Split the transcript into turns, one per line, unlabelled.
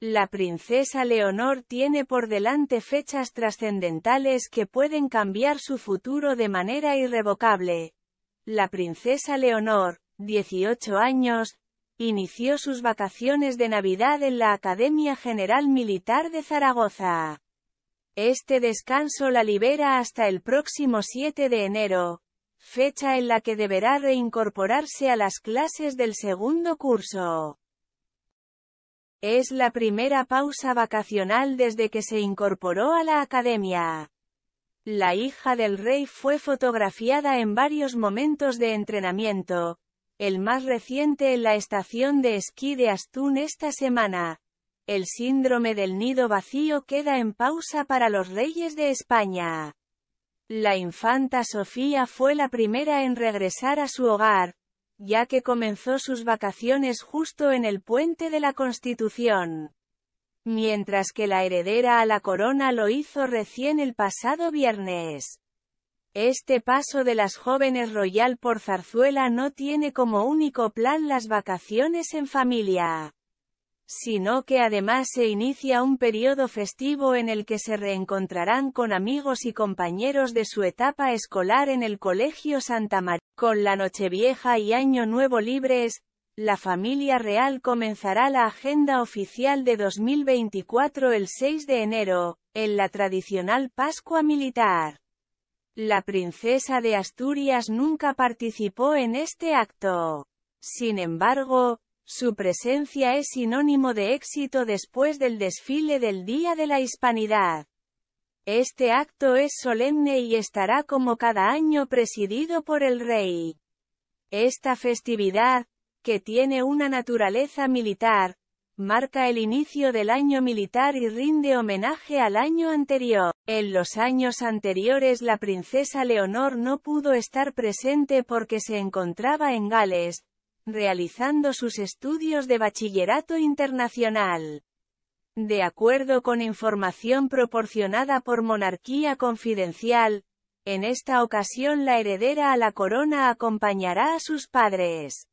La princesa Leonor tiene por delante fechas trascendentales que pueden cambiar su futuro de manera irrevocable. La princesa Leonor, 18 años, inició sus vacaciones de Navidad en la Academia General Militar de Zaragoza. Este descanso la libera hasta el próximo 7 de enero, fecha en la que deberá reincorporarse a las clases del segundo curso. Es la primera pausa vacacional desde que se incorporó a la academia. La hija del rey fue fotografiada en varios momentos de entrenamiento, el más reciente en la estación de esquí de Astún esta semana. El síndrome del nido vacío queda en pausa para los reyes de España. La infanta Sofía fue la primera en regresar a su hogar, ya que comenzó sus vacaciones justo en el puente de la Constitución. Mientras que la heredera a la corona lo hizo recién el pasado viernes. Este paso de las jóvenes Royal por Zarzuela no tiene como único plan las vacaciones en familia sino que además se inicia un periodo festivo en el que se reencontrarán con amigos y compañeros de su etapa escolar en el Colegio Santa María. Con la Nochevieja y Año Nuevo libres, la familia real comenzará la agenda oficial de 2024 el 6 de enero, en la tradicional Pascua Militar. La princesa de Asturias nunca participó en este acto. Sin embargo, su presencia es sinónimo de éxito después del desfile del Día de la Hispanidad. Este acto es solemne y estará como cada año presidido por el rey. Esta festividad, que tiene una naturaleza militar, marca el inicio del año militar y rinde homenaje al año anterior. En los años anteriores la princesa Leonor no pudo estar presente porque se encontraba en Gales, realizando sus estudios de bachillerato internacional. De acuerdo con información proporcionada por Monarquía Confidencial, en esta ocasión la heredera a la corona acompañará a sus padres.